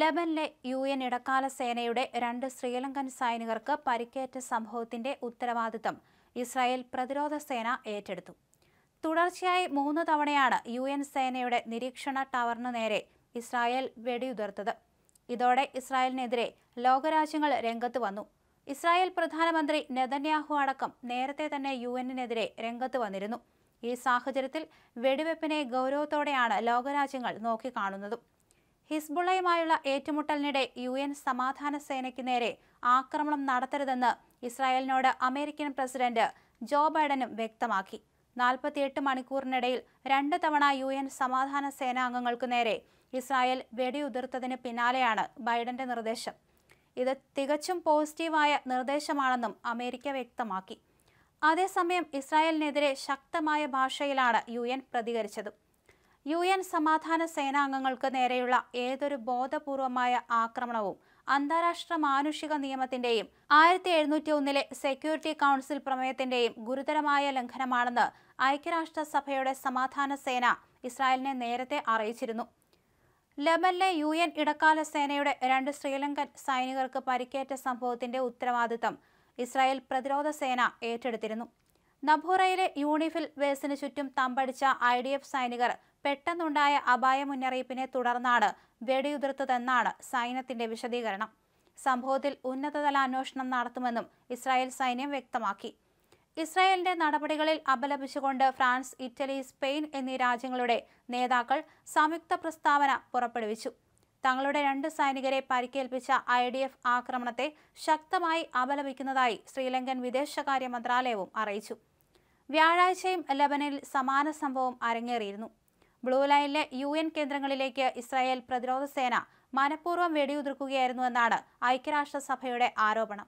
ലബനിലെ U N ഇടക്കാല സേനയുടെ രണ്ട് ശ്രീലങ്കൻ സൈനികർക്ക് പരിക്കേറ്റ സംഭവത്തിന്റെ ഉത്തരവാദിത്തം ഇസ്രായേൽ പ്രതിരോധ സേന ഏറ്റെടുത്തു തുടർച്ചയായി മൂന്ന് തവണയാണ് യു എൻ സേനയുടെ നിരീക്ഷണ ടവറിനു നേരെ ഇസ്രായേൽ വെടിയുതിർത്തത് ഇതോടെ ഇസ്രായേലിനെതിരെ ലോകരാജ്യങ്ങൾ രംഗത്ത് വന്നു ഇസ്രായേൽ പ്രധാനമന്ത്രി നെതന്യാഹു അടക്കം നേരത്തെ തന്നെ യു എന്നിനെതിരെ രംഗത്ത് വന്നിരുന്നു ഈ സാഹചര്യത്തിൽ വെടിവെപ്പിനെ ഗൗരവത്തോടെയാണ് ലോകരാജ്യങ്ങൾ നോക്കിക്കാണുന്നതും ഹിസ്ബുള്ളയുമായുള്ള ഏറ്റുമുട്ടലിനിടെ യു എൻ സമാധാന സേനയ്ക്ക് നേരെ ആക്രമണം നടത്തരുതെന്ന് ഇസ്രായേലിനോട് അമേരിക്കൻ പ്രസിഡന്റ് ജോ ബൈഡനും വ്യക്തമാക്കി നാൽപ്പത്തിയെട്ട് മണിക്കൂറിനിടയിൽ രണ്ട് തവണ യു എൻ സമാധാന സേനാംഗങ്ങൾക്കു നേരെ ഇസ്രായേൽ വെടിയുതിർത്തതിന് പിന്നാലെയാണ് ബൈഡന്റെ നിർദ്ദേശം ഇത് തികച്ചും പോസിറ്റീവായ നിർദ്ദേശമാണെന്നും അമേരിക്ക വ്യക്തമാക്കി അതേസമയം ഇസ്രായേലിനെതിരെ ശക്തമായ ഭാഷയിലാണ് യു പ്രതികരിച്ചത് യു എൻ സമാധാന സേനാംഗങ്ങൾക്ക് നേരെയുള്ള ഏതൊരു ബോധപൂർവമായ ആക്രമണവും അന്താരാഷ്ട്ര മാനുഷിക നിയമത്തിന്റെയും ആയിരത്തി എഴുന്നൂറ്റി ഒന്നിലെ സെക്യൂരിറ്റി കൗൺസിൽ പ്രമേയത്തിന്റെയും ഗുരുതരമായ ലംഘനമാണെന്ന് ഐക്യരാഷ്ട്രസഭയുടെ സമാധാന സേന ഇസ്രായേലിനെ നേരത്തെ അറിയിച്ചിരുന്നു ലെബനിലെ യു എൻ ഇടക്കാല സേനയുടെ രണ്ട് ശ്രീലങ്കൻ സൈനികർക്ക് പരിക്കേറ്റ സംഭവത്തിന്റെ ഉത്തരവാദിത്തം ഇസ്രായേൽ പ്രതിരോധ സേന ഏറ്റെടുത്തിരുന്നു നഭൂറയിലെ യൂണിഫിൽ ബേസിന് ചുറ്റും തമ്പടിച്ച ഐ ഡി എഫ് സൈനികർ പെട്ടെന്നുണ്ടായ അപായ മുന്നറിയിപ്പിനെ തുടർന്നാണ് വെടിയുതിർത്തതെന്നാണ് സൈന്യത്തിന്റെ വിശദീകരണം സംഭവത്തിൽ ഉന്നതതല അന്വേഷണം നടത്തുമെന്നും ഇസ്രായേൽ സൈന്യം വ്യക്തമാക്കി ഇസ്രായേലിന്റെ നടപടികളിൽ അപലപിച്ചുകൊണ്ട് ഫ്രാൻസ് ഇറ്റലി സ്പെയിൻ എന്നീ രാജ്യങ്ങളുടെ നേതാക്കൾ സംയുക്ത പ്രസ്താവന പുറപ്പെടുവിച്ചു തങ്ങളുടെ രണ്ട് സൈനികരെ പരിക്കേൽപ്പിച്ച ഐ ഡി എഫ് ആക്രമണത്തെ ശക്തമായി അപലപിക്കുന്നതായി ശ്രീലങ്കൻ വിദേശകാര്യ മന്ത്രാലയവും അറിയിച്ചു വ്യാഴാഴ്ചയും ലബനിൽ സമാന സംഭവം അരങ്ങേറിയിരുന്നു ബ്ലൂ ലൈനിലെ യു എൻ കേന്ദ്രങ്ങളിലേക്ക് ഇസ്രായേൽ പ്രതിരോധ സേന മനഃപൂർവ്വം വെടിയുതിർക്കുകയായിരുന്നുവെന്നാണ് ഐക്യരാഷ്ട്രസഭയുടെ ആരോപണം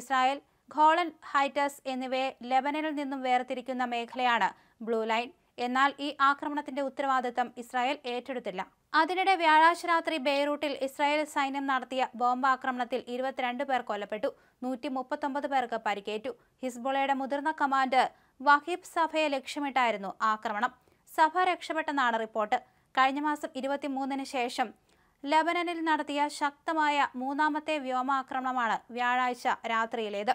ഇസ്രായേൽ ഖോളൻ ഹൈറ്റസ് എന്നിവയെ ലബനനിൽ നിന്നും വേർതിരിക്കുന്ന മേഖലയാണ് ബ്ലൂ ലൈൻ എന്നാൽ ഈ ആക്രമണത്തിന്റെ ഉത്തരവാദിത്തം ഇസ്രായേൽ ഏറ്റെടുത്തില്ല അതിനിടെ വ്യാഴാഴ്ച രാത്രി ബെയ്റൂട്ടിൽ ഇസ്രായേൽ സൈന്യം നടത്തിയ ബോംബാക്രമണത്തിൽ ഇരുപത്തിരണ്ട് പേർ കൊല്ലപ്പെട്ടു നൂറ്റി മുപ്പത്തൊമ്പത് പേർക്ക് പരിക്കേറ്റു ഹിസ്ബുളയുടെ മുതിർന്ന കമാൻഡർ വഹീബ് സഭയെ ലക്ഷ്യമിട്ടായിരുന്നു ആക്രമണം സഭ രക്ഷപ്പെട്ടെന്നാണ് റിപ്പോർട്ട് കഴിഞ്ഞ മാസം ഇരുപത്തിമൂന്നിന് ശേഷം ലബനനിൽ നടത്തിയ ശക്തമായ മൂന്നാമത്തെ വ്യോമാക്രമണമാണ് വ്യാഴാഴ്ച രാത്രിയിലേത്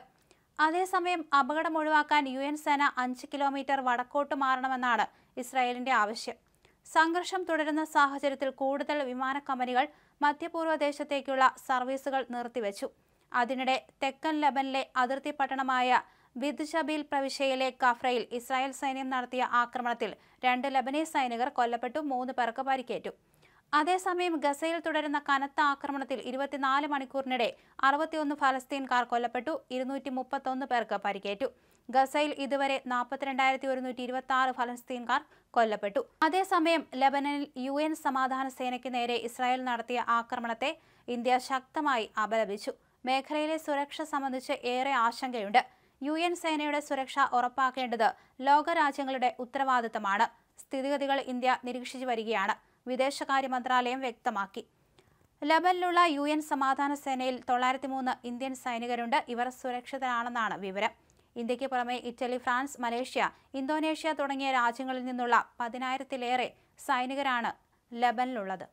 അതേസമയം അപകടം ഒഴിവാക്കാൻ യു എൻ സേന അഞ്ച് കിലോമീറ്റർ വടക്കോട്ട് മാറണമെന്നാണ് ഇസ്രായേലിന്റെ ആവശ്യം സംഘർഷം തുടരുന്ന സാഹചര്യത്തിൽ കൂടുതൽ വിമാന കമ്പനികൾ മധ്യപൂർവ്വദേശത്തേക്കുള്ള സർവീസുകൾ നിർത്തിവെച്ചു അതിനിടെ തെക്കൻ ലബനിലെ അതിർത്തി പട്ടണമായ ബിദ്ഷബീൽ പ്രവിശ്യയിലെ കഫ്രയിൽ ഇസ്രായേൽ സൈന്യം നടത്തിയ ആക്രമണത്തിൽ രണ്ട് ലബനീസ് സൈനികർ കൊല്ലപ്പെട്ടു മൂന്ന് പേർക്ക് പരിക്കേറ്റു അതേസമയം ഗസയിൽ തുടരുന്ന കനത്ത ആക്രമണത്തിൽ ഇരുപത്തിനാല് മണിക്കൂറിനിടെ അറുപത്തിയൊന്ന് ഫലസ്തീൻകാർ കൊല്ലപ്പെട്ടു ഇരുന്നൂറ്റി മുപ്പത്തൊന്ന് പേർക്ക് പരിക്കേറ്റു ഗസയിൽ ഇതുവരെ നാൽപ്പത്തിരണ്ടായിരത്തി ഒരുന്നൂറ്റി ഇരുപത്തി ആറ് ഫലസ്തീൻകാർ കൊല്ലപ്പെട്ടു അതേസമയം ലബനനിൽ യു എൻ സമാധാന സേനയ്ക്ക് നേരെ ഇസ്രായേൽ നടത്തിയ ആക്രമണത്തെ ഇന്ത്യ ശക്തമായി അപലപിച്ചു മേഖലയിലെ സുരക്ഷ സംബന്ധിച്ച് ഏറെ ആശങ്കയുണ്ട് യു എൻ സേനയുടെ സുരക്ഷ ഉറപ്പാക്കേണ്ടത് ലോകരാജ്യങ്ങളുടെ ഉത്തരവാദിത്തമാണ് സ്ഥിതിഗതികൾ ഇന്ത്യ നിരീക്ഷിച്ചു വരികയാണ് വിദേശകാര്യ മന്ത്രാലയം വ്യക്തമാക്കി ലബനിലുള്ള യു എൻ സമാധാന സേനയിൽ തൊള്ളായിരത്തി മൂന്ന് ഇന്ത്യൻ സൈനികരുണ്ട് ഇവർ സുരക്ഷിതരാണെന്നാണ് വിവരം ഇന്ത്യയ്ക്ക് പുറമെ ഇറ്റലി ഫ്രാൻസ് മലേഷ്യ ഇന്തോനേഷ്യ തുടങ്ങിയ രാജ്യങ്ങളിൽ നിന്നുള്ള പതിനായിരത്തിലേറെ സൈനികരാണ് ലബനിലുള്ളത്